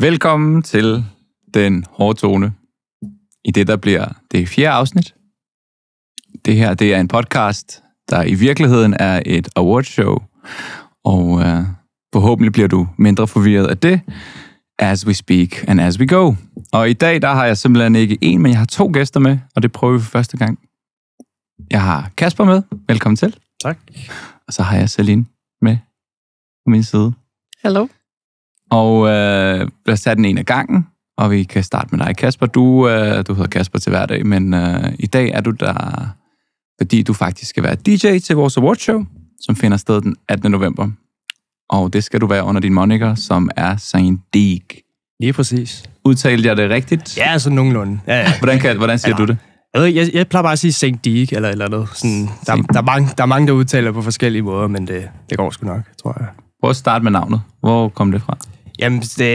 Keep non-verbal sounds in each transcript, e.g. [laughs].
Velkommen til Den Hårde Tone i det, der bliver det fjerde afsnit. Det her det er en podcast, der i virkeligheden er et awardshow, og øh, forhåbentlig bliver du mindre forvirret af det, as we speak and as we go. Og i dag der har jeg simpelthen ikke en, men jeg har to gæster med, og det prøver vi for første gang. Jeg har Kasper med. Velkommen til. Tak. Og så har jeg Celine med på min side. Hello. Og øh, os tage den en af gangen, og vi kan starte med dig, Kasper. Du, øh, du hedder Kasper til hverdag, men øh, i dag er du der, fordi du faktisk skal være DJ til vores awardshow, som finder sted den 18. november. Og det skal du være under din moniker, som er Saint Dig. Lige præcis. Udtalte jeg det rigtigt? Ja, altså nogenlunde. Ja, ja. Hvordan, kan, hvordan siger ja, du det? Jeg, ved, jeg, jeg plejer bare at sige Saint Dig eller eller andet. Sådan, der, der, er mange, der er mange, der udtaler på forskellige måder, men det, det går sgu nok, tror jeg. Prøv at starte med navnet. Hvor kom det fra? Jamen, det,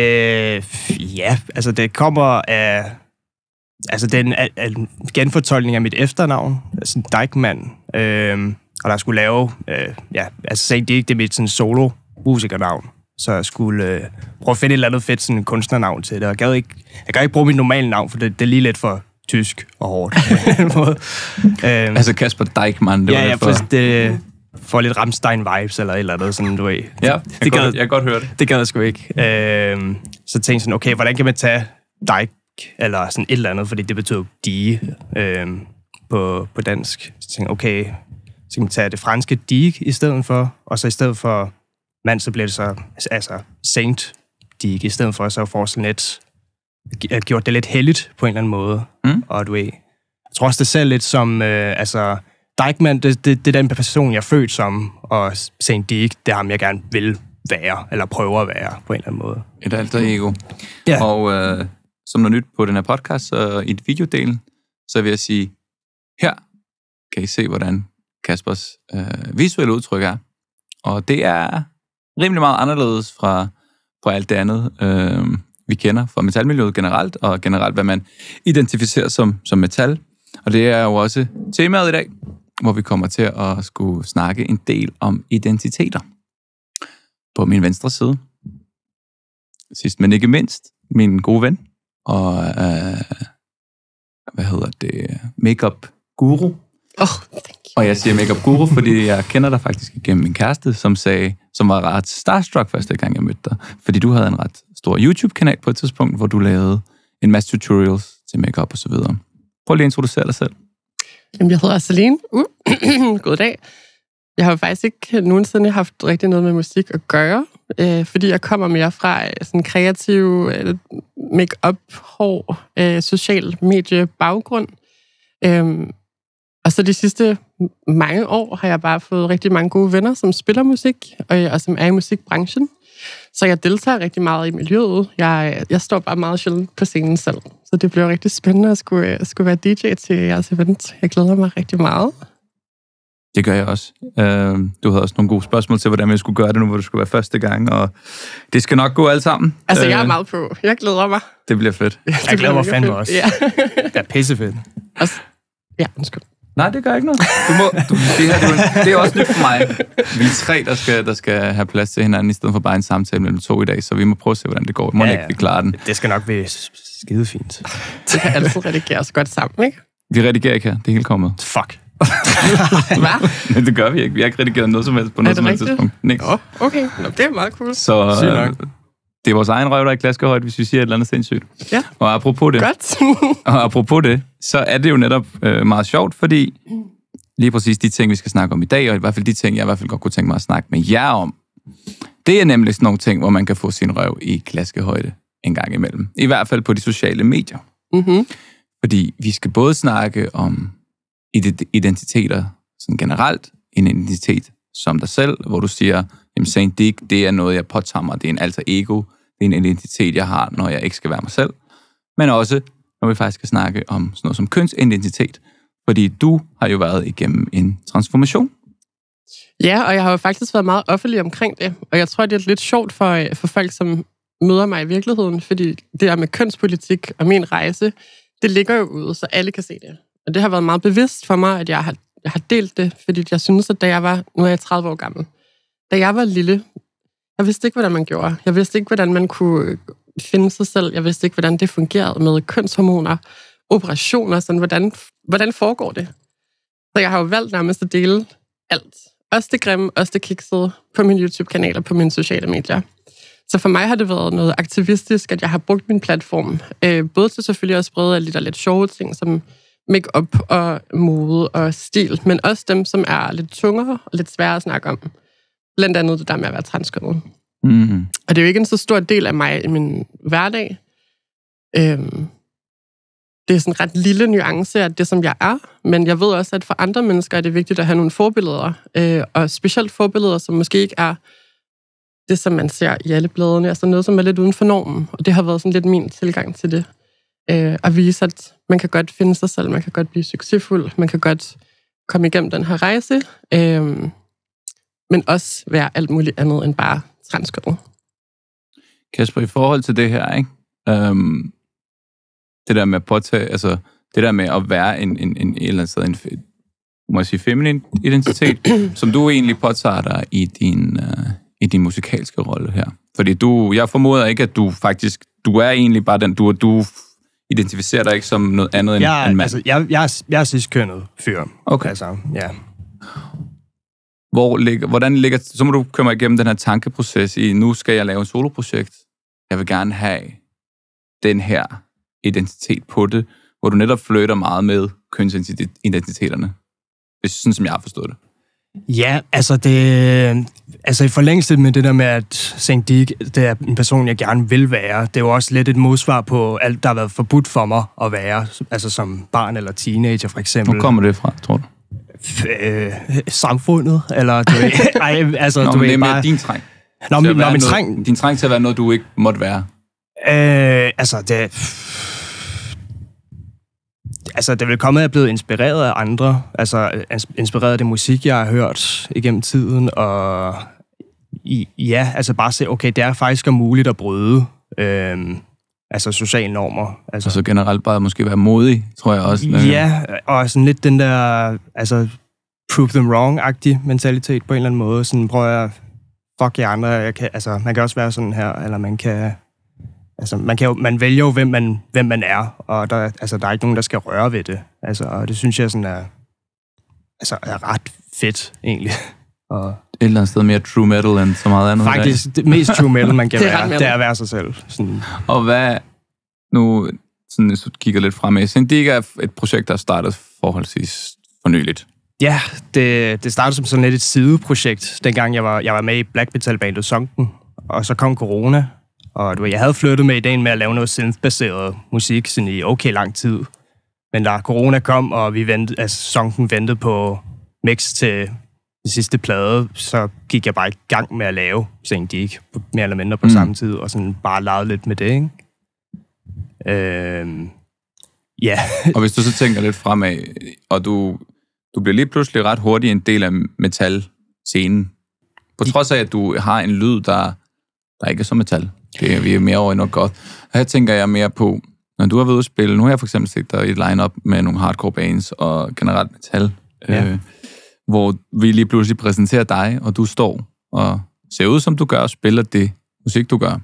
ja, altså det kommer af... Altså, den er, genfortolkning af mit efternavn, altså Dijkman, øh, og der skulle lave... Øh, ja, altså, sagde det ikke det mit sådan, solo musikernavn, så jeg skulle øh, prøve at finde et eller andet fedt sådan, kunstnernavn til det, og jeg gad ikke, jeg kan ikke bruge mit normale navn, for det, det er lige lidt for tysk og hårdt. [laughs] øhm, altså Kasper Dijkman, det var ja, det for... Ja, det, får lidt Ramstein-vibes eller et eller andet, sådan du ved. Ja, jeg, det jeg gad, godt, jeg kan godt høre det. Det gad jeg sgu ikke. Øh, så tænkte jeg sådan, okay, hvordan kan man tage dike eller sådan et eller andet, fordi det betyder dige øh, på, på dansk. Så tænkte jeg, okay, så kan man tage det franske dig i stedet for, og så i stedet for mand, så bliver det så altså saint dig i stedet for så at sådan lidt, gjort det lidt heldigt på en eller anden måde. Mm. Og du ved, jeg tror også, det ser lidt som, øh, altså, Dijkman, det, det, det er den person, jeg er født som, og St. Dick, det er ham, jeg gerne vil være, eller prøver at være på en eller anden måde. Et alter ego. Ja. Og øh, som noget nyt på den her podcast, så i et videodel, så vil jeg sige, her kan I se, hvordan Kaspers øh, visuelle udtryk er. Og det er rimelig meget anderledes fra, fra alt det andet, øh, vi kender fra metalmiljøet generelt, og generelt, hvad man identificerer som, som metal. Og det er jo også temaet i dag, hvor vi kommer til at skulle snakke en del om identiteter. På min venstre side, sidst men ikke mindst, min gode ven og, øh, hvad hedder det, makeup guru. Oh, thank you. Og jeg siger makeup guru, fordi jeg kender dig faktisk igennem min kæreste, som sagde, som var ret starstruck første gang, jeg mødte dig. Fordi du havde en ret stor YouTube-kanal på et tidspunkt, hvor du lavede en masse tutorials til makeup og så videre. Prøv lige at introducere dig selv. Jamen, jeg hedder Celine. Uh. [clears throat] God dag. Jeg har faktisk ikke nogensinde haft rigtig noget med musik at gøre, øh, fordi jeg kommer mere fra øh, sådan kreativ øh, make-up, hår, øh, social medie baggrund. Øh, og så de sidste mange år har jeg bare fået rigtig mange gode venner, som spiller musik og, øh, og som er i musikbranchen. Så jeg deltager rigtig meget i miljøet. Jeg, øh, jeg står bare meget sjældent på scenen selv. Så det bliver rigtig spændende at skulle, at øh, skulle være DJ til jeres event. Jeg glæder mig rigtig meget. Det gør jeg også. Øh, du havde også nogle gode spørgsmål til, hvordan vi skulle gøre det nu, hvor du skulle være første gang, og det skal nok gå alt sammen. Altså, jeg er øh, meget på. Jeg glæder mig. Det bliver fedt. Ja, det jeg glæder mig fandme fedt. også. Ja. det er pissefedt. Altså, ja, undskyld. Nej, det gør ikke noget. Du må, du, det, her, du, det er også nyt for mig. Vi er tre, der skal, der skal have plads til hinanden, i stedet for bare en samtale mellem to i dag, så vi må prøve at se, hvordan det går. Må ja, ikke, vi klarer den. Det skal nok blive skide fint. Det kan altid så [laughs] godt sammen, ikke? Vi redigerer ikke her. Det er helt kommet. Fuck. [laughs] Hvad? [laughs] Men det gør vi ikke. Vi har ikke redigeret noget som helst på noget som helst tidspunkt. Niks. Oh, okay, Nå, det er meget cool. Så, Sygt nok. Øh, det er vores egen røv, der er klaskehøjt, hvis vi siger et eller andet sindssygt. Ja. Og apropos det, Godt. [laughs] og apropos det, så er det jo netop øh, meget sjovt, fordi lige præcis de ting, vi skal snakke om i dag, og i hvert fald de ting, jeg i hvert fald godt kunne tænke mig at snakke med jer om, det er nemlig sådan nogle ting, hvor man kan få sin røv i klaskehøjde en gang imellem. I hvert fald på de sociale medier. Mm-hmm. Fordi vi skal både snakke om identiteter sådan generelt, en identitet som dig selv, hvor du siger, Jamen saint Dick, det er noget, jeg påtager mig. Det er en alter ego. Det er en identitet, jeg har, når jeg ikke skal være mig selv. Men også, når vi faktisk skal snakke om sådan noget som kønsidentitet. Fordi du har jo været igennem en transformation. Ja, og jeg har jo faktisk været meget offentlig omkring det. Og jeg tror, det er lidt sjovt for, øh, for folk, som møder mig i virkeligheden, fordi det er med kønspolitik og min rejse, det ligger jo ude, så alle kan se det. Og det har været meget bevidst for mig, at jeg har, jeg har delt det, fordi jeg synes, at da jeg var, nu er jeg 30 år gammel, da jeg var lille, jeg vidste ikke, hvordan man gjorde. Jeg vidste ikke, hvordan man kunne øh, finde sig selv. Jeg vidste ikke, hvordan det fungerede med kønshormoner, operationer, sådan, hvordan, hvordan foregår det? Så jeg har jo valgt nærmest at dele alt. Også det grimme, også det kiksede på min YouTube-kanal og på mine sociale medier. Så for mig har det været noget aktivistisk, at jeg har brugt min platform. Øh, både til selvfølgelig at sprede lidt og lidt sjove ting, som make-up og mode og stil, men også dem, som er lidt tungere og lidt sværere at snakke om. Blandt andet det der med at være transkønnet. Mm. Og det er jo ikke en så stor del af mig i min hverdag. Øhm, det er sådan en ret lille nuance af det, som jeg er, men jeg ved også, at for andre mennesker er det vigtigt at have nogle forbilleder, øh, og specielt forbilleder, som måske ikke er det, som man ser i alle bladene, altså noget, som er lidt uden for normen, og det har været sådan lidt min tilgang til det. Øh, at vise, at man kan godt finde sig selv, man kan godt blive succesfuld, man kan godt komme igennem den her rejse, øh, men også være alt muligt andet end bare transkønnet. Kasper, i forhold til det her, ikke? Øhm, det der med at påtage, altså det der med at være en, en, en, en eller anden sted, en, må jeg sige, feminin identitet, [clears throat] som du egentlig påtager dig i din, øh, i din musikalske rolle her. Fordi du, jeg formoder ikke, at du faktisk, du er egentlig bare den, du, du identificerer dig ikke som noget andet jeg, end en mand. Altså, jeg, jeg, jeg er, sidst kønnet fyr. Okay. Altså, ja. Hvor ligger, hvordan ligger, så må du køre mig igennem den her tankeproces i, nu skal jeg lave et soloprojekt. Jeg vil gerne have den her identitet på det, hvor du netop flytter meget med kønsidentiteterne. Det er sådan, som jeg har forstået det. Ja, altså, det, altså i forlængelse med det der med, at St. Dick, det er en person, jeg gerne vil være, det er jo også lidt et modsvar på alt, der har været forbudt for mig at være, altså som barn eller teenager for eksempel. Hvor kommer det fra, tror du? øh, samfundet, eller du ved, [laughs] ej, altså, Nå, du ved, det er mere bare... din træng. Nå, min, nå, min noget, træng... Din træng til at være noget, du ikke måtte være. Øh, altså, det... Altså, det vil komme, at jeg er blevet inspireret af andre. Altså, inspireret af det musik, jeg har hørt igennem tiden, og i, ja, altså bare se, okay, det er faktisk muligt at bryde. Øh, altså sociale normer. Altså, så generelt bare måske være modig, tror jeg også. Øh. Ja, og sådan lidt den der, altså prove them wrong-agtig mentalitet på en eller anden måde. Sådan prøver jeg, fuck jer andre, jeg kan, altså man kan også være sådan her, eller man kan, altså man, kan jo, man vælger jo, hvem man, hvem man er, og der, altså, der er ikke nogen, der skal røre ved det. Altså, og det synes jeg sådan er, altså, er ret fedt, egentlig. [laughs] Og et eller andet sted mere true metal end så meget andet. Faktisk det mest true metal, man [laughs] kan det være, det er at være sig selv. Sådan. Og hvad nu, sådan, hvis du kigger lidt fremad, Syndica er et projekt, der er startet forholdsvis for nyligt. Ja, det, det startede som sådan lidt et sideprojekt, dengang jeg var, jeg var med i Black Metal bandet Sunken, og så kom corona, og du, jeg havde flyttet med ideen med at lave noget synth-baseret musik sådan i okay lang tid. Men da corona kom, og vi ventede, altså, Sunken ventede på mix til den sidste plade, så gik jeg bare i gang med at lave ting, Dig, mere eller mindre på mm. samme tid, og sådan bare lavede lidt med det, ikke? Øhm, ja. og hvis du så tænker lidt fremad, og du, du bliver lige pludselig ret hurtigt en del af metal-scenen, på trods af, at du har en lyd, der, der ikke er så metal. Det er vi er mere over i noget godt. Her tænker jeg mere på, når du har været ude at spille, nu har jeg for eksempel set dig i et line-up med nogle hardcore bands og generelt metal. Ja. Øh, hvor vi lige pludselig præsenterer dig, og du står og ser ud, som du gør, og spiller det musik, du gør.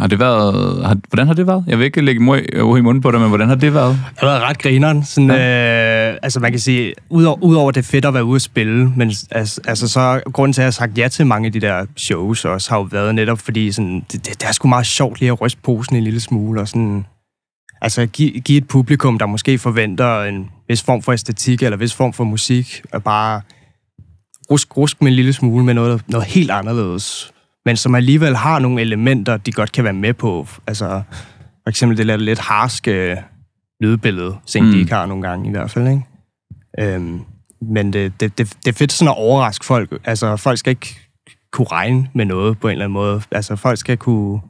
Har det været, har, hvordan har det været? Jeg vil ikke lægge mor i, i munden på dig, men hvordan har det været? Det har været ret grineren. Sådan, ja. øh, altså man kan sige, udover, udover det fedt at være ude at spille, men altså, altså så grunden til, at jeg har sagt ja til mange af de der shows også, har jo været netop fordi sådan, det, det, det er sgu meget sjovt lige at ryste posen en lille smule, og sådan, altså give, give et publikum, der måske forventer en vis form for æstetik eller vis form for musik, og bare rusk, rusk med en lille smule med noget, noget helt anderledes, men som alligevel har nogle elementer, de godt kan være med på. Altså for eksempel det der lidt harske lydbillede, som mm. de ikke har nogle gange i hvert fald, ikke? Øhm, men det, det, det, det er fedt sådan at overraske folk. Altså folk skal ikke kunne regne med noget på en eller anden måde. Altså folk skal kunne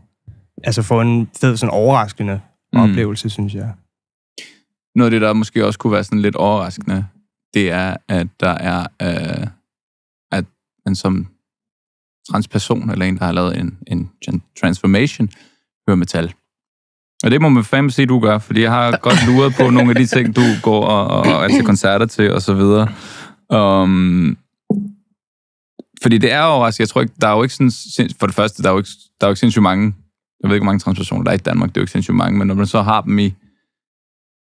altså, få en fed sådan overraskende mm. oplevelse, synes jeg. Noget af det, der måske også kunne være sådan lidt overraskende, det er, at der er, øh, at man som transperson, eller en, der har lavet en, en transformation, hører metal. Og det må man fandme sige, du gør, fordi jeg har godt luret på nogle af de ting, du går og, og, og er til koncerter til, og så videre. Um, fordi det er jo, jeg tror ikke, der er jo ikke sådan, for det første, der er jo ikke, der er jo ikke sindssygt mange jeg ved ikke, hvor mange transpersoner der er i Danmark, det er jo ikke sindssygt mange, men når man så har dem i,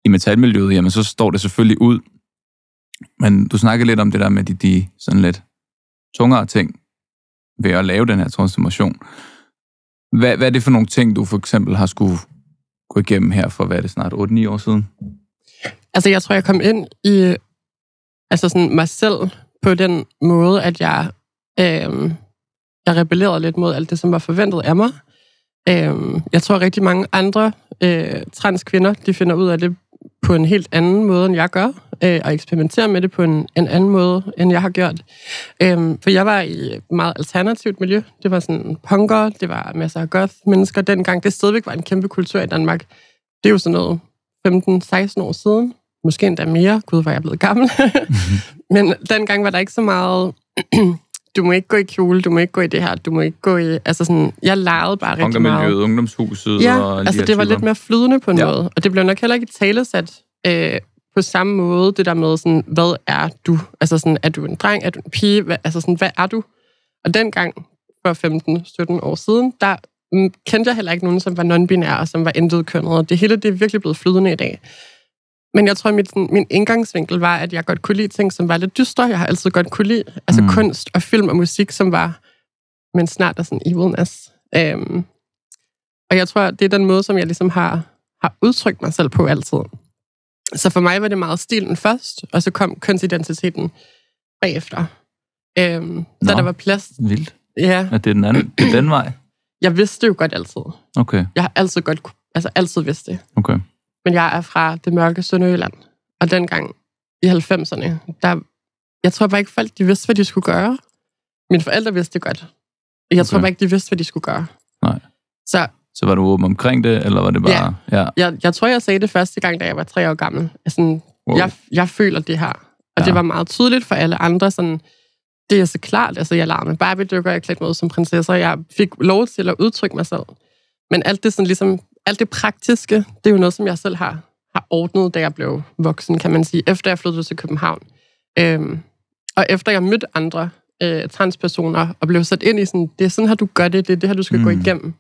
i metalmiljøet, jamen så står det selvfølgelig ud. Men du snakkede lidt om det der med de, de sådan lidt tungere ting ved at lave den her transformation. Hvad, hvad er det for nogle ting, du for eksempel har skulle gå igennem her for, hvad er det snart, 8-9 år siden? Altså, jeg tror, jeg kom ind i altså sådan mig selv på den måde, at jeg, øh, jeg rebellerede lidt mod alt det, som var forventet af mig. Øhm, jeg tror, rigtig mange andre øh, transkvinder, de finder ud af det på en helt anden måde, end jeg gør, øh, og eksperimenterer med det på en, en anden måde, end jeg har gjort. Øhm, for jeg var i et meget alternativt miljø. Det var sådan punker, det var masser af goth-mennesker dengang. Det stadigvæk var en kæmpe kultur i Danmark. Det er jo sådan noget 15-16 år siden. Måske endda mere. Gud, var jeg blevet gammel. [laughs] Men dengang var der ikke så meget du må ikke gå i kjole, du må ikke gå i det her, du må ikke gå i... Altså sådan, jeg legede bare rigtig meget. ungdomshuset ja, og altså det var typer. lidt mere flydende på noget. ja. måde. Og det blev nok heller ikke talesat øh, på samme måde, det der med sådan, hvad er du? Altså sådan, er du en dreng, er du en pige? Hvad, altså sådan, hvad er du? Og dengang, for 15-17 år siden, der mm, kendte jeg heller ikke nogen, som var non-binære, og som var intet kønnet. Det hele det er virkelig blevet flydende i dag. Men jeg tror, mit, min indgangsvinkel var, at jeg godt kunne lide ting, som var lidt dystre. Jeg har altid godt kunne lide altså mm. kunst og film og musik, som var, men snart er sådan evilness. Øhm, og jeg tror, det er den måde, som jeg ligesom har, har udtrykt mig selv på altid. Så for mig var det meget stilen først, og så kom kønsidentiteten bagefter. Øhm, Nå, da der var plads. Vildt. Ja. Er det den anden, det er den vej? Jeg vidste jo godt altid. Okay. Jeg har altid godt, altså altid vidst det. Okay men jeg er fra det mørke Sønderjylland. Og dengang i 90'erne, der, jeg tror bare ikke folk, de vidste, hvad de skulle gøre. Mine forældre vidste det godt. Jeg okay. tror bare ikke, de vidste, hvad de skulle gøre. Nej. Så, så var du åben omkring det, eller var det bare... Ja, ja. Jeg, jeg tror, jeg sagde det første gang, da jeg var tre år gammel. Sådan, wow. jeg, jeg føler det her. Og ja. det var meget tydeligt for alle andre, sådan, det er så klart, altså jeg lader Barbie-dykker, jeg klædte mig ud som prinsesse, jeg fik lov til at udtrykke mig selv. Men alt det sådan ligesom alt det praktiske, det er jo noget, som jeg selv har, har ordnet, da jeg blev voksen, kan man sige, efter jeg flyttede til København. Øhm, og efter jeg mødte andre øh, transpersoner og blev sat ind i sådan, det er sådan her, du gør det, det er det her, du skal mm. gå igennem.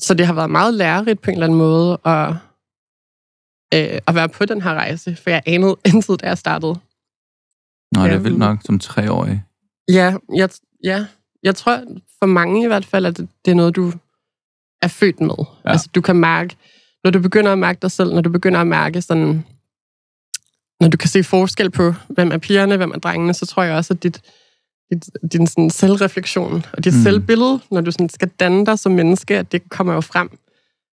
Så det har været meget lærerigt på en eller anden måde at, øh, at være på den her rejse, for jeg anede [laughs] intet, da jeg startede. Nå, det er øhm. vildt nok som treårig. Ja, jeg, ja, jeg tror for mange i hvert fald, at det, det er noget, du er født med. Ja. Altså, du kan mærke, når du begynder at mærke dig selv, når du begynder at mærke sådan, når du kan se forskel på, hvem er pigerne, hvem er drengene, så tror jeg også, at dit, dit, din sådan selvreflektion og dit mm. selvbillede, når du sådan skal danne dig som menneske, at det kommer jo frem.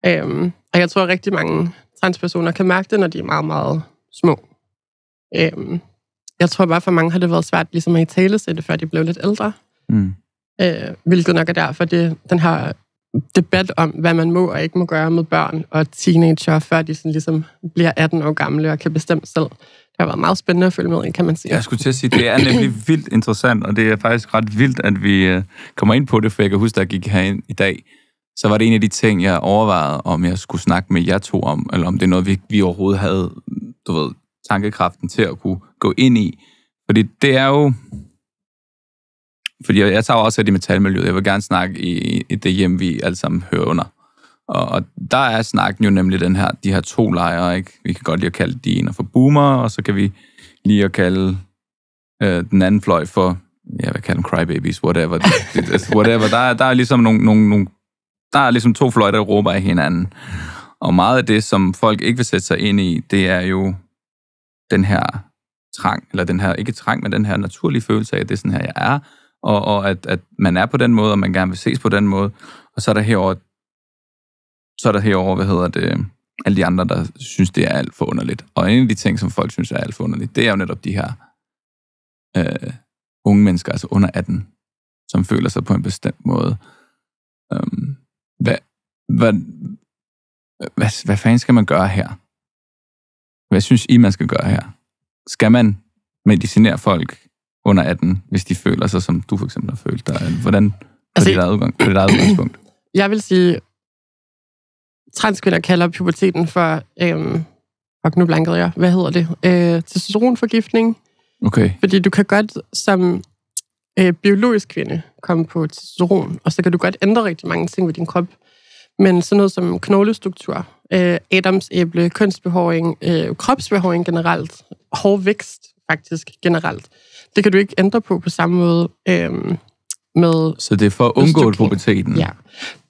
Øhm, og jeg tror, at rigtig mange transpersoner kan mærke det, når de er meget, meget små. Øhm, jeg tror bare, for mange har det været svært ligesom at i tale det, før de blev lidt ældre. Mm. Øh, hvilket nok er derfor, det, den her debat om, hvad man må og ikke må gøre med børn og teenager, før de sådan ligesom bliver 18 år gamle og kan bestemme selv. Det har været meget spændende at følge med i, kan man sige. Jeg skulle til at sige, det er nemlig [clears throat] vildt interessant, og det er faktisk ret vildt, at vi øh, kommer ind på det, for jeg kan huske, at jeg gik herind i dag, så var det en af de ting, jeg overvejede, om jeg skulle snakke med jer to om, eller om det er noget, vi, vi overhovedet havde, du ved, tankekraften til at kunne gå ind i. Fordi det er jo, fordi jeg, jeg tager også det i metalmiljøet. Jeg vil gerne snakke i, i det hjem, vi alle sammen hører under. Og, og der er snakken jo nemlig den her, de her to lejre, ikke? Vi kan godt lige at kalde de ene for boomer, og så kan vi lige at kalde øh, den anden fløj for, ja, hvad kalder dem, crybabies, whatever. Det, det, altså, whatever. Der, er, der er ligesom nogle, nogle, nogle, der er ligesom to fløj, der råber af hinanden. Og meget af det, som folk ikke vil sætte sig ind i, det er jo den her trang, eller den her, ikke trang, men den her naturlige følelse af, at det er sådan her, jeg er og, og at, at man er på den måde, og man gerne vil ses på den måde. Og så er der herover, så er der herover, hvad hedder det, alle de andre, der synes, det er alt for underligt. Og en af de ting, som folk synes er alt for underligt, det er jo netop de her øh, unge mennesker, altså under 18, som føler sig på en bestemt måde. Øhm, hvad, hvad, hvad, hvad fanden skal man gøre her? Hvad synes I, man skal gøre her? Skal man medicinere folk under 18, hvis de føler sig, som du for eksempel har følt dig? Hvordan på altså, dit eget, udgang, på dit eget udgangspunkt? [clears throat] Jeg vil sige, transkvinder kalder puberteten for, øhm, fuck nu blankede jeg, hvad hedder det, øh, testosteronforgiftning. Okay. Fordi du kan godt som øh, biologisk kvinde komme på testosteron, og så kan du godt ændre rigtig mange ting ved din krop. Men sådan noget som knoglestruktur, øh, adamsæble, kønsbehåring, øh, kropsbehåring generelt, hårvækst faktisk generelt, det kan du ikke ændre på på samme måde øhm, med... Så det er for at undgå puberteten? Ja.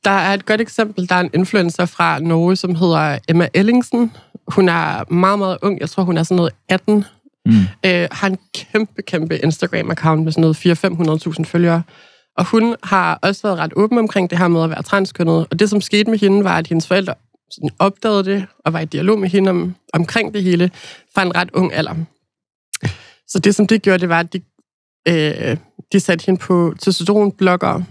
Der er et godt eksempel. Der er en influencer fra Norge, som hedder Emma Ellingsen. Hun er meget, meget ung. Jeg tror, hun er sådan noget 18. Mm. Øh, har en kæmpe, kæmpe Instagram-account med sådan noget 400-500.000 følgere. Og hun har også været ret åben omkring det her med at være transkønnet. Og det, som skete med hende, var, at hendes forældre sådan opdagede det og var i dialog med hende om, omkring det hele fra en ret ung alder. Så det, som det gjorde, det var, at de, øh, de satte hende på testosteronblokker,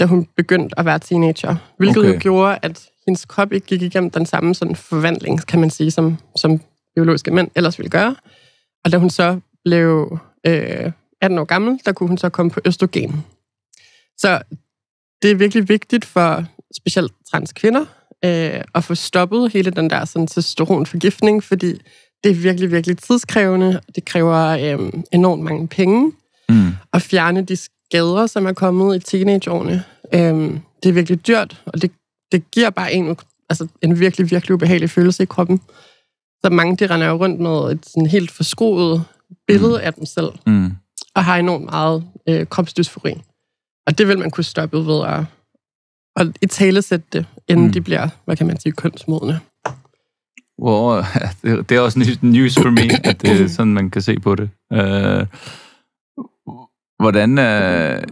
da hun begyndte at være teenager. Hvilket okay. jo gjorde, at hendes krop ikke gik igennem den samme sådan forvandling, kan man sige, som, som biologiske mænd ellers ville gøre. Og da hun så blev øh, 18 år gammel, der kunne hun så komme på østrogen. Så det er virkelig vigtigt for specielt trans kvinder øh, at få stoppet hele den der sådan, testosteronforgiftning, fordi det er virkelig, virkelig tidskrævende. Det kræver øhm, enormt mange penge mm. at fjerne de skader, som er kommet i teenageårene. Øhm, det er virkelig dyrt, og det, det giver bare en, altså, en virkelig, virkelig ubehagelig følelse i kroppen. Så mange, de render jo rundt med et sådan helt forskroet billede mm. af dem selv, mm. og har enormt meget øh, kropsdysfori. Og det vil man kunne stoppe ved at, at i tale sætte det, inden mm. de bliver, hvad kan man sige, kønsmodende. Wow, [laughs] det, er også news for me, at det er [coughs] sådan, man kan se på det. Øh, hvordan øh,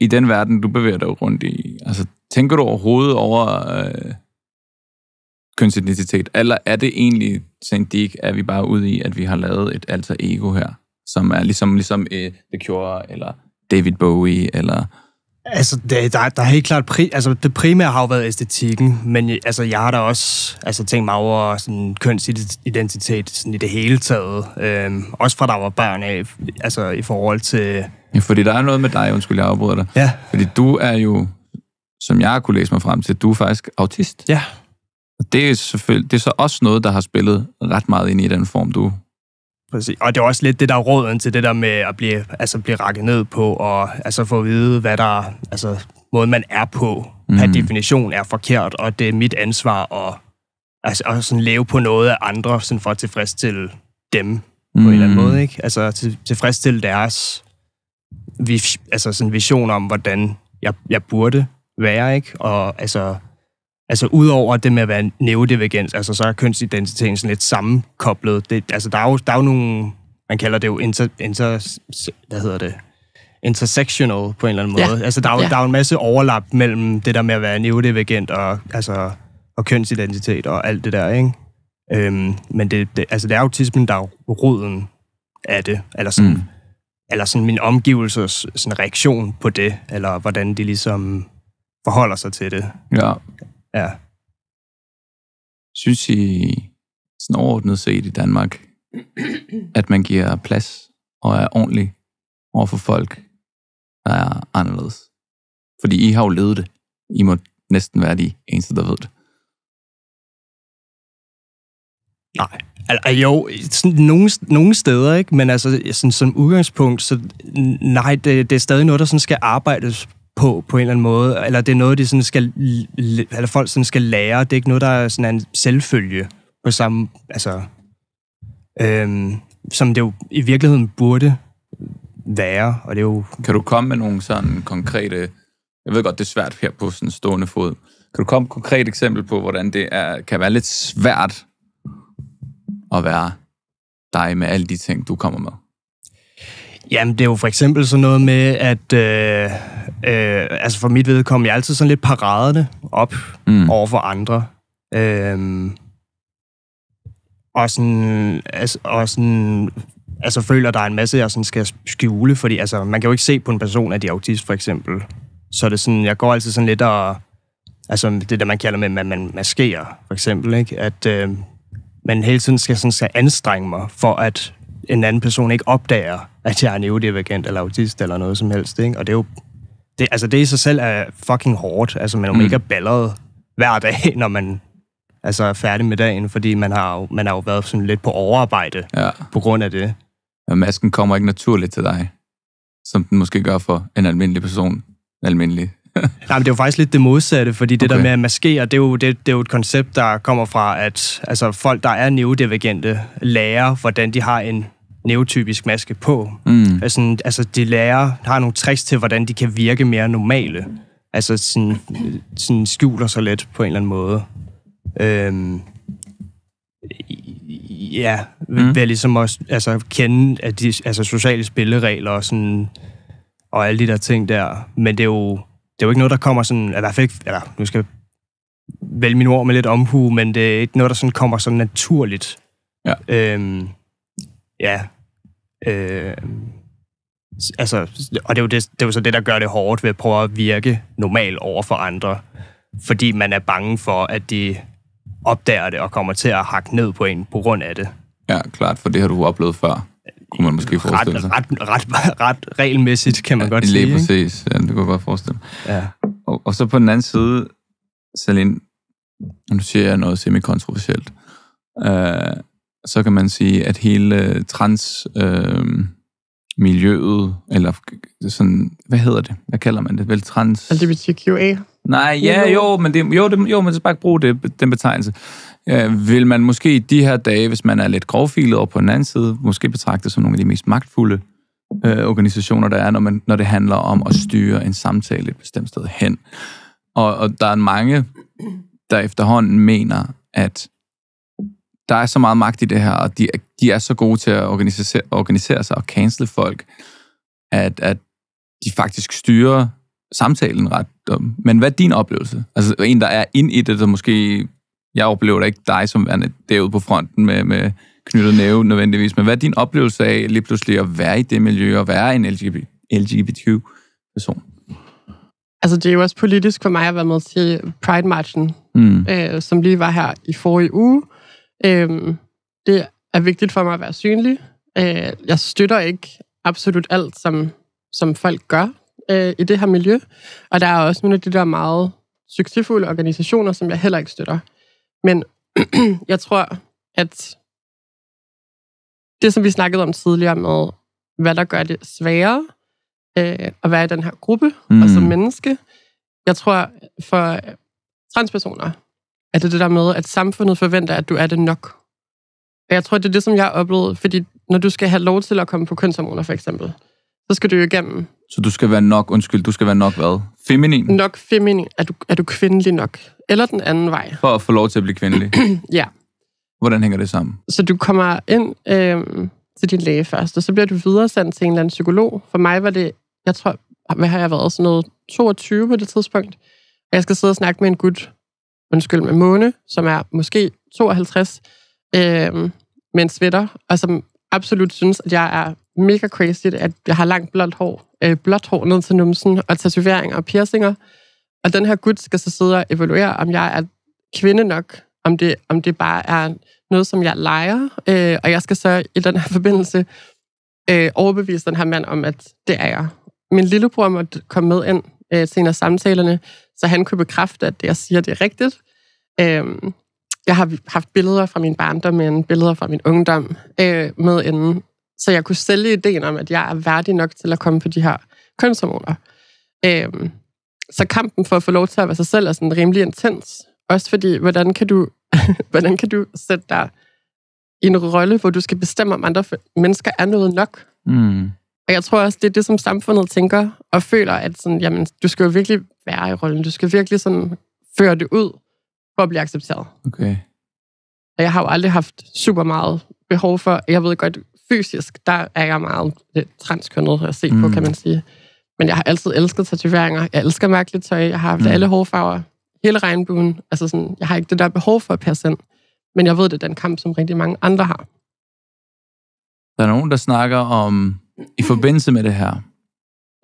i den verden, du bevæger dig rundt i, altså, tænker du overhovedet over øh, kønsidentitet, eller er det egentlig, Sandik, er vi bare ude i, at vi har lavet et alter ego her, som er ligesom, ligesom øh, The Cure, eller David Bowie, eller Altså, det, der, der er helt klart... Pri- altså, det primære har jo været æstetikken, men altså, jeg har da også altså, tænkt mig over sådan, kønsidentitet sådan, i det hele taget. Øhm, også fra der var børn af, altså i forhold til... Ja, fordi der er noget med dig, undskyld, jeg afbryder dig. Ja. Fordi du er jo, som jeg kunne læse mig frem til, du er faktisk autist. Ja. Og det er selvfølgelig, det er så også noget, der har spillet ret meget ind i den form, du Præcis. Og det er også lidt det, der er råden til det der med at blive, altså blive rakket ned på, og altså få at vide, hvad der, altså måden man er på, mm. per mhm. definition er forkert, og det er mit ansvar at, altså, at sådan leve på noget af andre, sådan for at tilfredsstille dem mm. på en eller anden mhm. måde. Ikke? Altså til, tilfredsstille deres vi, altså sådan vision om, hvordan jeg, jeg burde være, ikke? og altså altså udover det med at være neurodivergens, altså så er kønsidentiteten sådan lidt sammenkoblet. Det, altså der er, jo, der er jo nogle, man kalder det jo inter, inter hvad hedder det, intersectional på en eller anden måde. Ja. Altså der er, jo, ja. der er jo en masse overlap mellem det der med at være neurodivergent og, altså, og kønsidentitet og alt det der, ikke? Øhm, men det, det, altså det er autismen, der er roden af det, eller sådan, mm. eller sådan min omgivelses sådan reaktion på det, eller hvordan de ligesom forholder sig til det. Ja, Ja. Synes I, sådan overordnet set i Danmark, at man giver plads og er ordentlig over for folk, der er anderledes? Fordi I har jo levet det. I må næsten være de eneste, der ved det. Nej. Altså, jo, sådan, nogle, nogle steder, ikke? men altså, sådan, som udgangspunkt, så nej, det, det er stadig noget, der sådan skal arbejdes på, på en eller anden måde, eller det er noget, de sådan skal, eller folk sådan skal lære, det er ikke noget, der er sådan en selvfølge på samme, altså, øhm, som det jo i virkeligheden burde være, og det er jo... Kan du komme med nogle sådan konkrete, jeg ved godt, det er svært her på sådan stående fod, kan du komme med et konkret eksempel på, hvordan det er, kan være lidt svært at være dig med alle de ting, du kommer med? Jamen, det er jo for eksempel sådan noget med, at øh, øh, altså for mit vedkommende, jeg er altid sådan lidt paraderne op mm. over for andre. Øh, og sådan, altså, og sådan, altså føler, at der er en masse, jeg sådan skal skjule, fordi altså, man kan jo ikke se på en person, at de er autist, for eksempel. Så det er sådan, jeg går altid sådan lidt og, altså det der, man kalder med, at man maskerer, for eksempel, ikke? At øh, man hele tiden skal sådan skal anstrenge mig for at en anden person ikke opdager, at jeg er neurodivergent eller autist eller noget som helst. Ikke? Og det er jo... Det, altså, det i sig selv er fucking hårdt. Altså, man mm. er jo mm. mega balleret hver dag, [laughs] når man altså, er færdig med dagen, fordi man har jo, man har jo været sådan lidt på overarbejde ja. på grund af det. Ja, masken kommer ikke naturligt til dig, som den måske gør for en almindelig person. En almindelig [laughs] Nej, men det er jo faktisk lidt det modsatte, fordi det okay. der med at maskere, det er, jo, det, det er jo et koncept, der kommer fra, at altså, folk, der er neurodivergente, lærer, hvordan de har en neurotypisk maske på. Mm. Altså, altså, de lærer, har nogle tricks til, hvordan de kan virke mere normale. Altså, sådan, sådan skjuler sig lidt på en eller anden måde. Øhm, ja, mm. ved ligesom også altså, kende at de, altså, sociale spilleregler og sådan, og alle de der ting der. Men det er jo, det er jo ikke noget, der kommer sådan, Eller, hvert fald ikke, eller nu skal jeg vælge mine ord med lidt omhu, men det er ikke noget, der sådan kommer sådan naturligt. Ja. Øhm, ja, øh, altså, og det er, jo det, det er jo så det, der gør det hårdt ved at prøve at virke normal over for andre, fordi man er bange for, at de opdager det og kommer til at hakke ned på en på grund af det. Ja, klart, for det har du oplevet før, kunne man måske forestille sig. Ret, ret, ret, ret regelmæssigt, kan man ja, godt sige. Lige præcis, ja, det kunne jeg godt forestille mig. Ja. Og, og så på den anden side, Celine, nu siger jeg noget semi-kontroversielt, øh, så kan man sige, at hele trans... Øh, miljøet, eller sådan, hvad hedder det? Hvad kalder man det? Vel trans... LGBTQA? Nej, ja, jo, men det, jo, det, jo, man skal bare bruge det, den betegnelse. Ja, vil man måske i de her dage, hvis man er lidt grovfilet og på den anden side, måske betragte som nogle af de mest magtfulde øh, organisationer, der er, når, man, når det handler om at styre en samtale et bestemt sted hen. Og, og der er mange, der efterhånden mener, at der er så meget magt i det her, og de, de er så gode til at organisere, organisere sig og cancele folk, at, at de faktisk styrer samtalen ret. Men hvad er din oplevelse? Altså en, der er ind i det, der måske... Jeg oplever da ikke dig som værende derude på fronten med, med knyttet næve nødvendigvis, men hvad er din oplevelse af lige pludselig at være i det miljø og være en LGBTQ-person? Altså, det er jo også politisk for mig at være med til Pride Marchen, mm. øh, som lige var her i forrige uge, Øhm, det er vigtigt for mig at være synlig. Øh, jeg støtter ikke absolut alt, som, som folk gør øh, i det her miljø. Og der er også nogle af de der meget succesfulde organisationer, som jeg heller ikke støtter. Men [clears throat] jeg tror, at det, som vi snakkede om tidligere med, hvad der gør det sværere øh, at være i den her gruppe mm. og som mm. menneske, jeg tror, for transpersoner er det det der med, at samfundet forventer, at du er det nok. Og jeg tror, det er det, som jeg har oplevet, fordi når du skal have lov til at komme på kønshormoner, for eksempel, så skal du jo igennem. Så du skal være nok, undskyld, du skal være nok hvad? Feminin? Nok feminin. Er du, er du kvindelig nok? Eller den anden vej. For at få lov til at blive kvindelig? [clears throat] ja. Hvordan hænger det sammen? Så du kommer ind øh, til din læge først, og så bliver du sendt til en eller anden psykolog. For mig var det, jeg tror, hvad har jeg været, sådan noget 22 på det tidspunkt. Og jeg skal sidde og snakke med en gut, undskyld, med måne, som er måske 52, øh, men en sweater, og som absolut synes, at jeg er mega crazy, at jeg har langt blåt hår, øh, blåt hår ned til numsen, og tatoveringer og piercinger. Og den her gut skal så sidde og evaluere, om jeg er kvinde nok, om det, om det bare er noget, som jeg leger, øh, og jeg skal så i den her [laughs] forbindelse øh, overbevise den her mand om, at det er jeg. Min lillebror måtte komme med ind øh, til en af samtalerne, så han kunne bekræfte, at det, jeg siger, det er rigtigt. Øh, jeg har haft billeder fra min barndom men billeder fra min ungdom øh, med inden, så jeg kunne sælge ideen om, at jeg er værdig nok til at komme på de her kønshormoner. Øh, så kampen for at få lov til at være sig selv er sådan rimelig intens. Også fordi, hvordan kan du, [laughs] hvordan kan du sætte dig i en rolle, hvor du skal bestemme, om andre mennesker er noget nok? Mm. Og jeg tror også, det er det, som samfundet tænker og føler, at sådan, jamen, du skal jo virkelig være i rollen. Du skal virkelig sådan føre det ud for at blive accepteret. Okay. Og jeg har jo aldrig haft super meget behov for, jeg ved godt, fysisk, der er jeg meget øh, transkønnet at se mm. på, kan man sige. Men jeg har altid elsket tatoveringer. Jeg elsker mærkeligt tøj. Jeg har haft mm. alle hårfarver. Hele regnbuen. Altså sådan, jeg har ikke det der behov for at passe ind. Men jeg ved, det er den kamp, som rigtig mange andre har. Der er nogen, der snakker om i forbindelse med det her,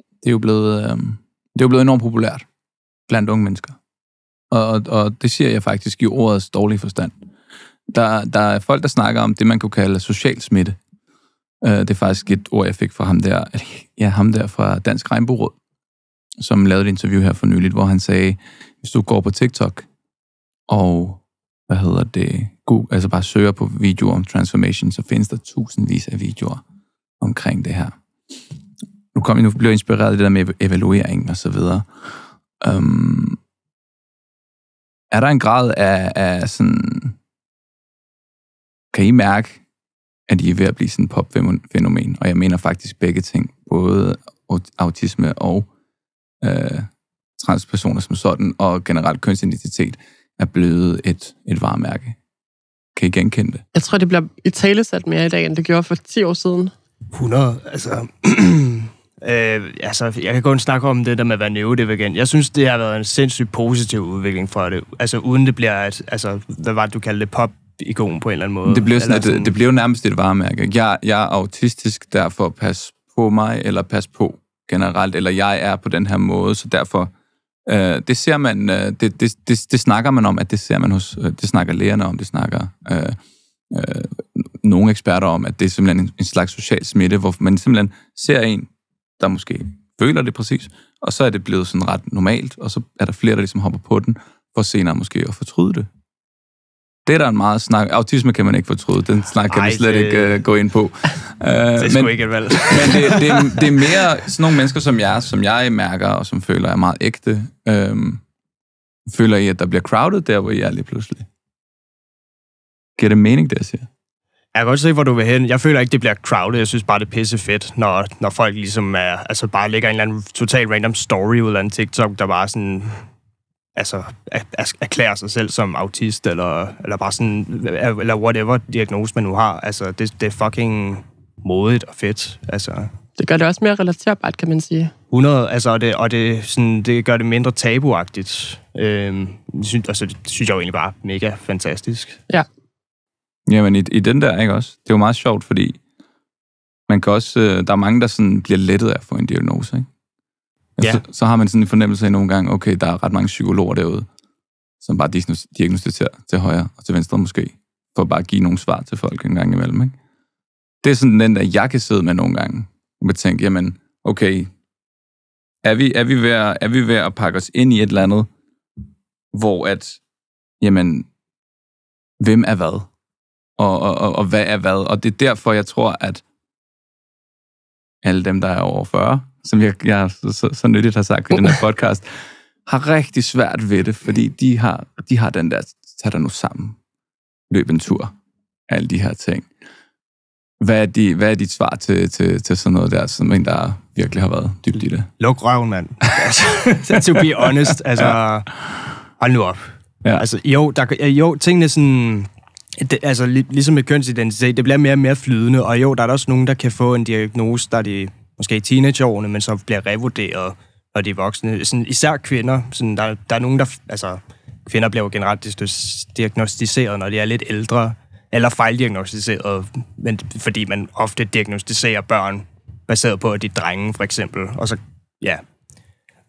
det er jo blevet, øhm, det er jo blevet enormt populært blandt unge mennesker. Og, og, og det siger jeg faktisk i ordets dårlige forstand. Der, der er folk, der snakker om det, man kunne kalde social smitte. Øh, det er faktisk et ord, jeg fik fra ham der, ja, ham der fra Dansk Regnbueråd, som lavede et interview her for nyligt, hvor han sagde, hvis du går på TikTok og hvad hedder det, Google, altså bare søger på videoer om transformation, så findes der tusindvis af videoer omkring det her. Nu, kom, nu blev inspireret af det der med evaluering og så videre. Um, er der en grad af, af sådan... Kan I mærke, at I er ved at blive sådan et pop-fænomen? Og jeg mener faktisk begge ting. Både autisme og øh, transpersoner som sådan, og generelt kønsidentitet er blevet et, et varemærke. Kan I genkende det? Jeg tror, det bliver i talesat mere i dag, end det gjorde for 10 år siden. 100, altså... [clears throat] Øh, altså, jeg kan kun snakke om det der med at være neurodivergent. Jeg synes, det har været en sindssygt positiv udvikling for det. Altså, uden det bliver et, altså, hvad var det, du kaldte det, pop ikon på en eller anden måde. Det blev, sådan, sådan... Det, det blev nærmest et varemærke. Jeg, jeg er autistisk, derfor pas på mig, eller pas på generelt, eller jeg er på den her måde, så derfor, øh, det ser man, øh, det, det, det, det snakker man om, at det ser man hos, øh, det snakker lægerne om, det snakker øh, øh, nogle eksperter om, at det er simpelthen en slags social smitte, hvor man simpelthen ser en, der måske føler det præcis, og så er det blevet sådan ret normalt, og så er der flere, der ligesom hopper på den, for senere måske at fortryde det. Det er der en meget snak. Autisme kan man ikke fortryde. Den snak kan Ej, vi slet det... ikke uh, gå ind på. Uh, [laughs] det er men, ikke et valg. [laughs] men det, det, er, det er mere sådan nogle mennesker som jeg, som jeg mærker, og som føler er meget ægte, Uh, føler I, at der bliver crowded der, hvor I er lige pludselig? Giver det mening, det jeg siger? Jeg kan godt se, hvor du vil hen. Jeg føler ikke, det bliver crowded. Jeg synes bare, det er pisse fedt, når, når folk ligesom er, altså bare lægger en eller anden total random story ud af en TikTok, der bare sådan altså, erklærer sig selv som autist, eller, eller bare sådan, eller whatever diagnose man nu har. Altså, det, det er fucking modigt og fedt. Altså, det gør det også mere relaterbart, kan man sige. 100, altså, og det, og det, sådan, det gør det mindre tabuagtigt. Øhm, synes, altså, det synes jeg jo egentlig bare mega fantastisk. Ja. Jamen, i, i den der, ikke også? Det er jo meget sjovt, fordi man kan også, øh, der er mange, der sådan bliver lettet af at få en diagnose, ikke? Altså, ja. Så, så har man sådan en fornemmelse af nogle gange, okay, der er ret mange psykologer derude, som bare diagnostiserer til højre og til venstre måske, for at bare give nogle svar til folk en gang imellem, ikke? Det er sådan den der, jeg kan sidde med nogle gange, og tænke, jamen, okay, er vi, er, vi ved at, er vi ved at pakke os ind i et eller andet, hvor at, jamen, hvem er hvad? og, og, og, hvad er hvad. Og det er derfor, jeg tror, at alle dem, der er over 40, som jeg, jeg så, så, så nyttigt har sagt i den her uh. podcast, har rigtig svært ved det, fordi de har, de har den der, tag dig nu sammen, løb en tur, alle de her ting. Hvad er, de, hvad er dit svar til, til, til sådan noget der, som en, der virkelig har været dybt i det? Luk røven, mand. Altså, [laughs] to be honest, altså, ja. hold nu op. Ja. Altså, jo, der, jo, tingene sådan, det, altså lig, ligesom med kønsidentitet, det bliver mere og mere flydende, og jo, der er der også nogen, der kan få en diagnose, der de måske i teenageårene, men så bliver revurderet, når de er voksne. Sådan, især kvinder, sådan, der, der er nogen, der... Altså, kvinder bliver jo generelt diagnostiseret, når de er lidt ældre, eller fejldiagnostiseret, men, fordi man ofte diagnostiserer børn baseret på, at de er drenge, for eksempel. Og så, ja.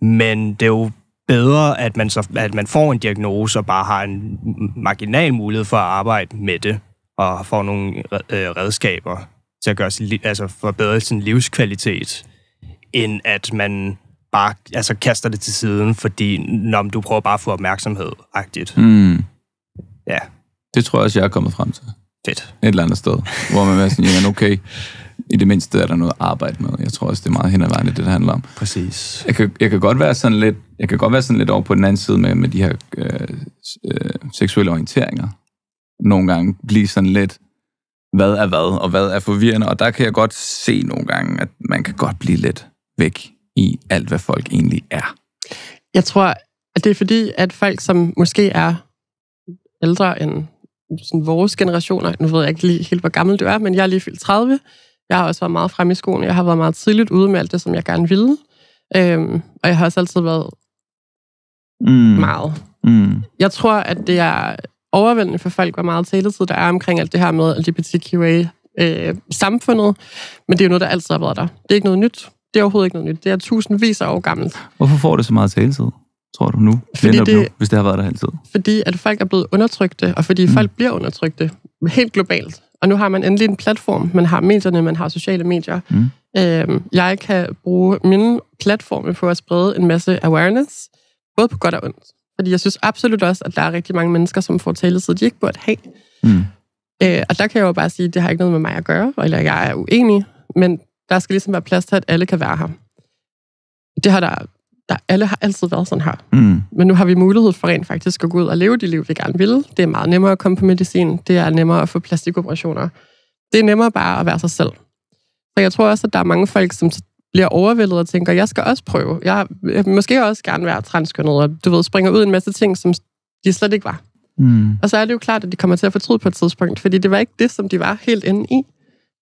Men det er jo bedre, at man, så, at man får en diagnose og bare har en marginal mulighed for at arbejde med det, og får nogle øh, redskaber til at gøre sin, altså forbedre sin livskvalitet, end at man bare altså, kaster det til siden, fordi når du prøver bare at få opmærksomhed-agtigt. Mm. Ja. Det tror jeg også, jeg er kommet frem til. Fedt. Et eller andet sted, hvor man er sådan, ja, okay, [laughs] i det mindste er der noget at arbejde med. Jeg tror også, det er meget hen ad vejen, det det handler om. Præcis. Jeg kan, jeg kan godt være sådan lidt, jeg kan godt være sådan lidt over på den anden side med, med de her øh, øh, seksuelle orienteringer. Nogle gange blive sådan lidt, hvad er hvad, og hvad er forvirrende. Og der kan jeg godt se nogle gange, at man kan godt blive lidt væk i alt, hvad folk egentlig er. Jeg tror, at det er fordi, at folk, som måske er ældre end sådan vores generationer, nu ved jeg ikke lige helt, hvor gammel du er, men jeg er lige fyldt 30, jeg har også været meget frem i skolen. Jeg har været meget tidligt ude med alt det, som jeg gerne ville. Øhm, og jeg har også altid været mm. meget. Mm. Jeg tror, at det er overvældende for folk, hvor meget taletid der er omkring alt det her med LGBTQA-samfundet. Øh, Men det er jo noget, der altid har været der. Det er ikke noget nyt. Det er overhovedet ikke noget nyt. Det er tusindvis af år gammelt. Hvorfor får det så meget taletid? tror du nu? Fordi det, nu, hvis det har været der hele tiden? Fordi at folk er blevet undertrykte, og fordi mm. folk bliver undertrykte helt globalt. Og nu har man endelig en platform. Man har medierne, man har sociale medier. Mm. Øh, jeg kan bruge min platforme for at sprede en masse awareness, både på godt og ondt. Fordi jeg synes absolut også, at der er rigtig mange mennesker, som får taleside, de ikke burde have. Mm. Øh, og der kan jeg jo bare sige, at det har ikke noget med mig at gøre, eller jeg er uenig, men der skal ligesom være plads til, at alle kan være her. Det har der der alle har altid været sådan her. Mm. Men nu har vi mulighed for rent faktisk at gå ud og leve de liv, vi gerne vil. Det er meget nemmere at komme på medicin. Det er nemmere at få plastikoperationer. Det er nemmere bare at være sig selv. Så jeg tror også, at der er mange folk, som bliver overvældet og tænker, jeg skal også prøve. Jeg vil måske også gerne være transkønnet, og du ved, springer ud en masse ting, som de slet ikke var. Mm. Og så er det jo klart, at de kommer til at fortryde på et tidspunkt, fordi det var ikke det, som de var helt inde i.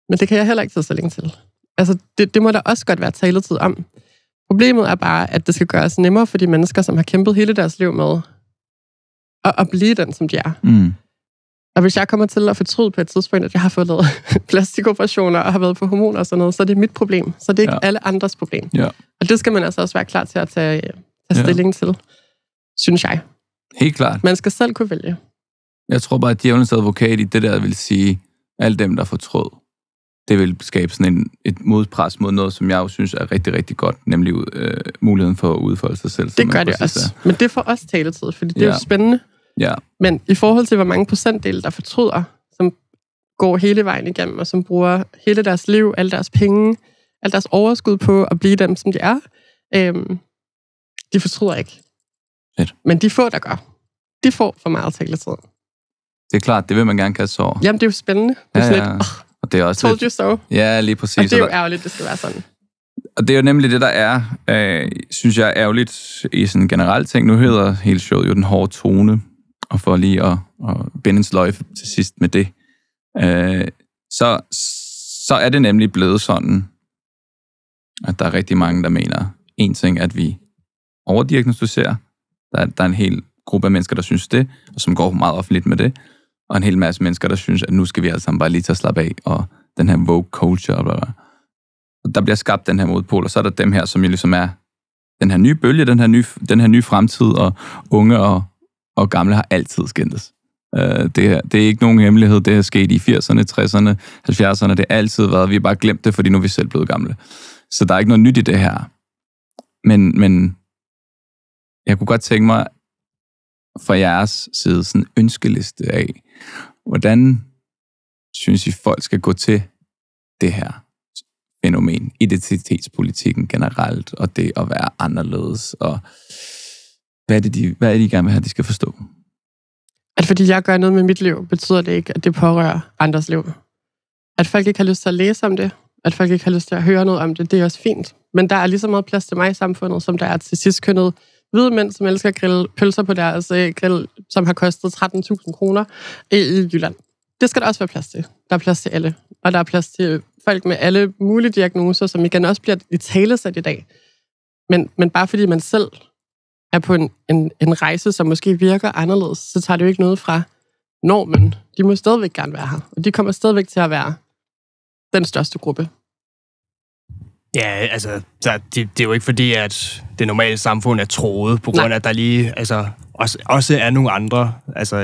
Men det kan jeg heller ikke tage så længe til. Altså, det, det må der også godt være taletid om. Problemet er bare, at det skal gøres nemmere for de mennesker, som har kæmpet hele deres liv med at, at blive den, som de er. Mm. Og hvis jeg kommer til at fortryde på et tidspunkt, at jeg har fået lavet [laughs] plastikoperationer og har været på hormoner og sådan noget, så er det mit problem. Så det er ikke ja. alle andres problem. Ja. Og det skal man altså også være klar til at tage, tage stilling ja. til, synes jeg. Helt klart. Man skal selv kunne vælge. Jeg tror bare, at djævelens advokat i det der vil sige, alle dem, der fortrød, det vil skabe sådan en, et modpres mod noget, som jeg jo synes er rigtig, rigtig godt, nemlig øh, muligheden for at udfolde sig selv. Det gør det også. Er. Men det får også taletid, fordi det ja. er jo spændende. Ja. Men i forhold til, hvor mange procentdel, der fortryder, som går hele vejen igennem, og som bruger hele deres liv, alle deres penge, alt deres overskud på at blive dem, som de er, øhm, de fortryder ikke. Fedt. Men de få, der gør, de får for meget taletid. Det er klart, det vil man gerne kaste over. Jamen, det er jo spændende. Det er ja, ja. lidt, oh, det er også Told lidt, you so. Ja, lige præcis. Og det er jo ærgerligt, det skal være sådan. Og det er jo nemlig det, der er, øh, synes jeg, ærgerligt i sådan en generel ting. Nu hedder hele showet jo den hårde tone, og for lige at, at binde en sløjfe til sidst med det, øh, så, så er det nemlig blevet sådan, at der er rigtig mange, der mener en ting, at vi overdiagnostiserer. Der er, der er en hel gruppe af mennesker, der synes det, og som går meget offentligt med det og en hel masse mennesker, der synes, at nu skal vi alle sammen bare lige tage slappe af, og den her woke culture, og bla bla. Og der bliver skabt den her modpol, og så er der dem her, som jo ligesom er den her nye bølge, den her nye, den her nye fremtid, og unge og, og gamle har altid skændtes. Uh, det, det er ikke nogen hemmelighed, det er sket i 80'erne, 60'erne, 70'erne, det har altid været, vi har bare glemt det, fordi nu er vi selv blevet gamle. Så der er ikke noget nyt i det her. Men, men jeg kunne godt tænke mig, fra jeres side sådan en ønskeliste af, hvordan synes I, folk skal gå til det her fænomen, identitetspolitikken generelt, og det at være anderledes, og hvad er det, de, hvad er det, de gerne vil have, de skal forstå? At fordi jeg gør noget med mit liv, betyder det ikke, at det pårører andres liv. At folk ikke har lyst til at læse om det, at folk ikke har lyst til at høre noget om det, det er også fint. Men der er lige så meget plads til mig i samfundet, som der er til cis hvide mænd, som elsker at grille pølser på deres øh, grill, som har kostet 13.000 kroner øh, i Jylland. Det skal der også være plads til. Der er plads til alle. Og der er plads til folk med alle mulige diagnoser, som igen også bliver i talesat i dag. Men, men bare fordi man selv er på en, en, en rejse, som måske virker anderledes, så tager det jo ikke noget fra normen. De må stadigvæk gerne være her, og de kommer stadigvæk til at være den største gruppe. Ja, altså, der, det, det er jo ikke fordi, at det normale samfund er troet, på grund Nej. af, at der lige altså, også, også er nogle andre. Altså,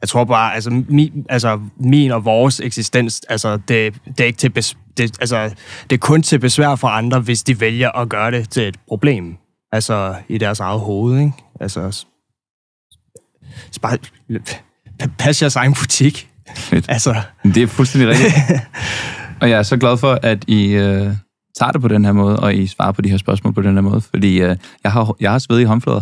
jeg tror bare, altså min, altså, min og vores eksistens, altså, det, det er ikke til bes, det, altså, det er kun til besvær for andre, hvis de vælger at gøre det til et problem. Altså, i deres eget hoved, ikke? Altså, bare, pas jeres egen butik. altså. Det er fuldstændig rigtigt. [laughs] Og jeg er så glad for, at I øh, tager det på den her måde, og I svarer på de her spørgsmål på den her måde, fordi øh, jeg, har, jeg har i håndflader.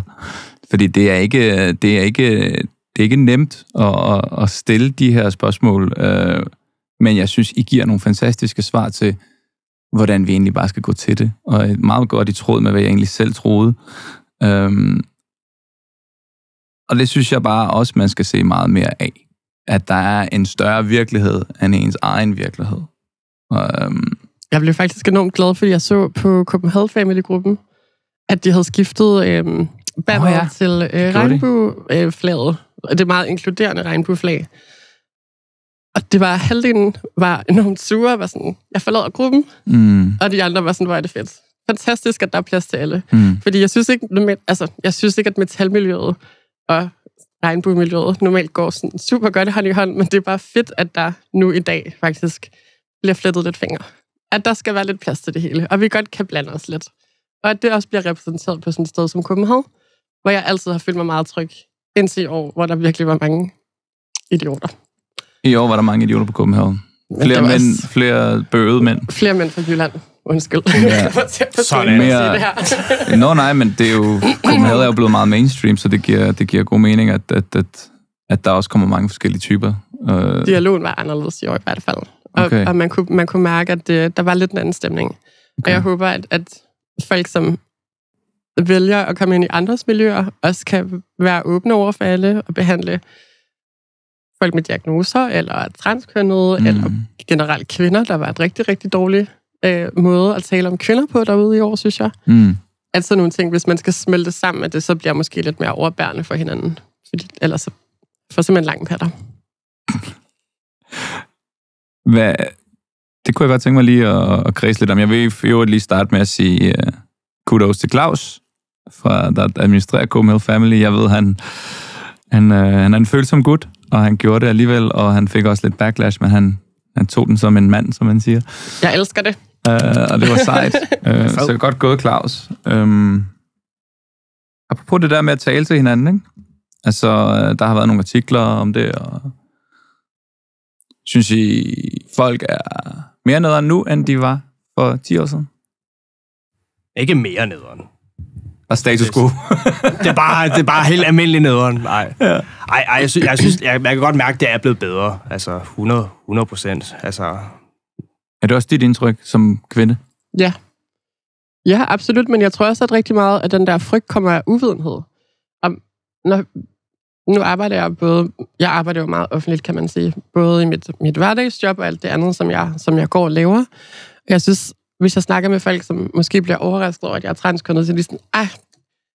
Fordi det er ikke, øh, det er ikke, det er ikke nemt at, at, at stille de her spørgsmål, øh, men jeg synes, I giver nogle fantastiske svar til, hvordan vi egentlig bare skal gå til det. Og øh, meget godt i tråd med, hvad jeg egentlig selv troede. Øhm, og det synes jeg bare også, man skal se meget mere af. At der er en større virkelighed end ens egen virkelighed. Øhm. Jeg blev faktisk enormt glad, fordi jeg så på Copenhagen Family-gruppen, at de havde skiftet øhm, banner oh, ja. til øh, regnbueflaget. Det er meget inkluderende regnbueflag. Og det var, halvdelen var enormt sure, var sådan, jeg forlader gruppen. Mm. Og de andre var sådan, hvor er det fedt. Fantastisk, at der er plads til alle. Mm. Fordi jeg synes ikke, altså, jeg synes ikke at metalmiljøet og regnbuemiljøet normalt går sådan super godt hånd i hånd, men det er bare fedt, at der nu i dag faktisk bliver flettet lidt fingre. At der skal være lidt plads til det hele, og vi godt kan blande os lidt. Og at det også bliver repræsenteret på sådan et sted som København, hvor jeg altid har følt mig meget tryg, indtil i år, hvor der virkelig var mange idioter. I år var der mange idioter på København. Flere mænd, også... flere bøde mænd. Flere mænd fra Jylland. Undskyld. Ja. [laughs] Sådan mere... [laughs] Nå no, nej, men det er jo... København er jo blevet meget mainstream, så det giver, det giver god mening, at, at, at, at der også kommer mange forskellige typer. Øh. Dialogen var anderledes i år i hvert fald og, okay. og man, kunne, man kunne mærke, at det, øh, der var lidt en anden stemning. Okay. Og jeg håber, at, at folk, som vælger at komme ind i andres miljøer, også kan være åbne over for alle og behandle folk med diagnoser, eller transkønnede, mm. eller generelt kvinder, der var et rigtig, rigtig dårligt øh, måde at tale om kvinder på derude i år, synes jeg. Mm. Altså nogle ting, hvis man skal smelte sammen, at det så bliver måske lidt mere overbærende for hinanden. Fordi ellers så får simpelthen langt patter. [laughs] Hvad, det kunne jeg godt tænke mig lige at, at kredse lidt om. Jeg vil jo lige starte med at sige uh, kudos til Claus, fra, der administrerer KML Family. Jeg ved, han, han, uh, han er en følsom gut, og han gjorde det alligevel, og han fik også lidt backlash, men han, han tog den som en mand, som man siger. Jeg elsker det. Uh, og det var sejt. uh, [laughs] så godt gået, Claus. Um, apropos det der med at tale til hinanden, ikke? Altså, der har været nogle artikler om det, og Synes I, folk er mere nederen nu, end de var for 10 år siden? Ikke mere nederen. Og status quo. [laughs] det, er bare, det er bare helt almindelig nederen. Nej. Ja. Ej, ej, jeg, synes, jeg, synes, jeg, jeg kan godt mærke, at det er blevet bedre. Altså 100, 100 procent. Altså... Er det også dit indtryk som kvinde? Ja. Ja, absolut, men jeg tror også, at rigtig meget af den der frygt kommer af uvidenhed. Om, når nu arbejder jeg både, jeg arbejder jo meget offentligt, kan man sige, både i mit, mit hverdagsjob og alt det andet, som jeg, som jeg går og laver. Jeg synes, hvis jeg snakker med folk, som måske bliver overrasket over, at jeg er transkønnet, så er de sådan, ah,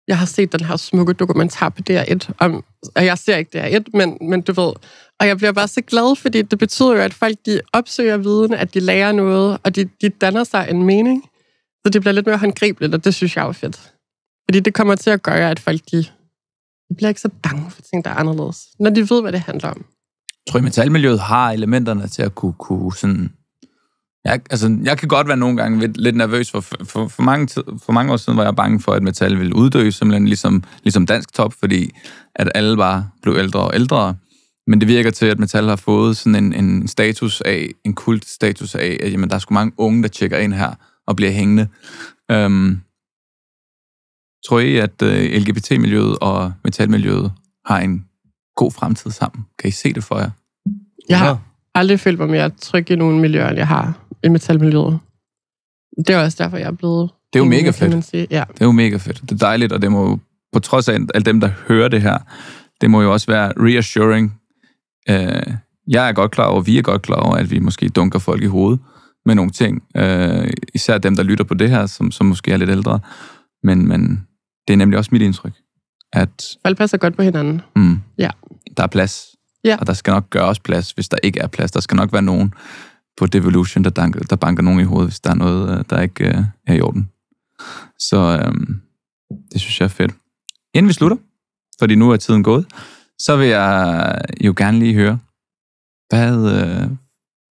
jeg har set den her smukke dokumentar på DR1, om, og jeg ser ikke DR1, men, men du ved. Og jeg bliver bare så glad, fordi det betyder jo, at folk de opsøger viden, at de lærer noget, og de, de danner sig en mening. Så det bliver lidt mere håndgribeligt, og det synes jeg er fedt. Fordi det kommer til at gøre, at folk de de bliver ikke så bange for ting, der er anderledes, når de ved, hvad det handler om. Jeg tror, at metalmiljøet har elementerne til at kunne, kunne sådan... Jeg, altså, jeg kan godt være nogle gange lidt, lidt nervøs, for, for, for, mange tid, for mange år siden var jeg bange for, at metal ville uddø, simpelthen ligesom, ligesom dansk top, fordi at alle bare blev ældre og ældre. Men det virker til, at metal har fået sådan en, en status af, en kult status af, at jamen, der er sgu mange unge, der tjekker ind her og bliver hængende. Øhm, Tror I, at øh, LGBT-miljøet og metalmiljøet har en god fremtid sammen? Kan I se det for jer? Jeg har aldrig følt mig mere tryg i nogen miljøer, end jeg har i metalmiljøet. Det er også derfor, jeg er blevet... Det er jo mega fedt. Ja. Det er jo mega fedt. Det er dejligt, og det må på trods af alle dem, der hører det her, det må jo også være reassuring. Øh, jeg er godt klar over, vi er godt klar over, at vi måske dunker folk i hovedet med nogle ting. Øh, især dem, der lytter på det her, som, som måske er lidt ældre. Men, men det er nemlig også mit indtryk, at... Folk passer godt på hinanden. Mm, ja. Der er plads. Ja. Og der skal nok gøres plads, hvis der ikke er plads. Der skal nok være nogen på Devolution, der, danker, der banker nogen i hovedet, hvis der er noget, øh, der ikke øh, er i orden. Så øhm, det synes jeg er fedt. Inden vi slutter, fordi nu er tiden gået, så vil jeg jo gerne lige høre, hvad, øh,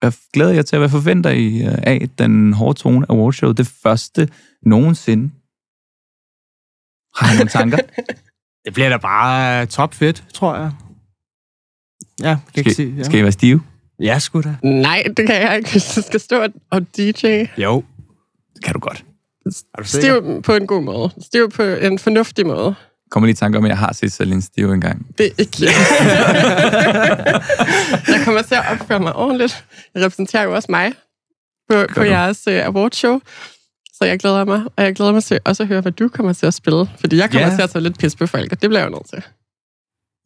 hvad glæder jeg til, hvad forventer I af den hårde tone awardshow, det første nogensinde, har han nogle tanker? [laughs] det bliver da bare øh, topfedt, tror jeg. Ja, kan skal, ikke sige. Ja. Skal I være stive? Ja, sgu da. Nej, det kan jeg ikke. Du skal stå og DJ. Jo, det kan du godt. Er du stiv på en god måde. Stiv på en fornuftig måde. Kommer lige i tanke om, at jeg har set Salin Stiv engang. Det er ikke jeg. [laughs] jeg kommer til at opføre mig ordentligt. Jeg repræsenterer jo også mig på, på jeres uh, awardshow så jeg glæder mig. Og jeg glæder mig til også at høre, hvad du kommer til at spille. Fordi jeg kommer yeah. til at tage lidt pis på folk, og det bliver jeg jo nødt til.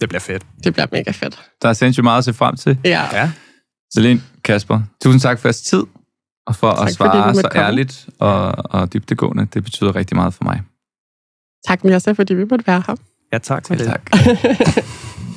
Det bliver fedt. Det bliver mega fedt. Der er sindssygt meget at se frem til. Ja. ja. Selin, Kasper, tusind tak for jeres tid, og for tak at svare det, så komme. ærligt og, og dybtegående. Det betyder rigtig meget for mig. Tak, Mjørsa, fordi vi måtte være her. Ja, tak for det. tak. [laughs]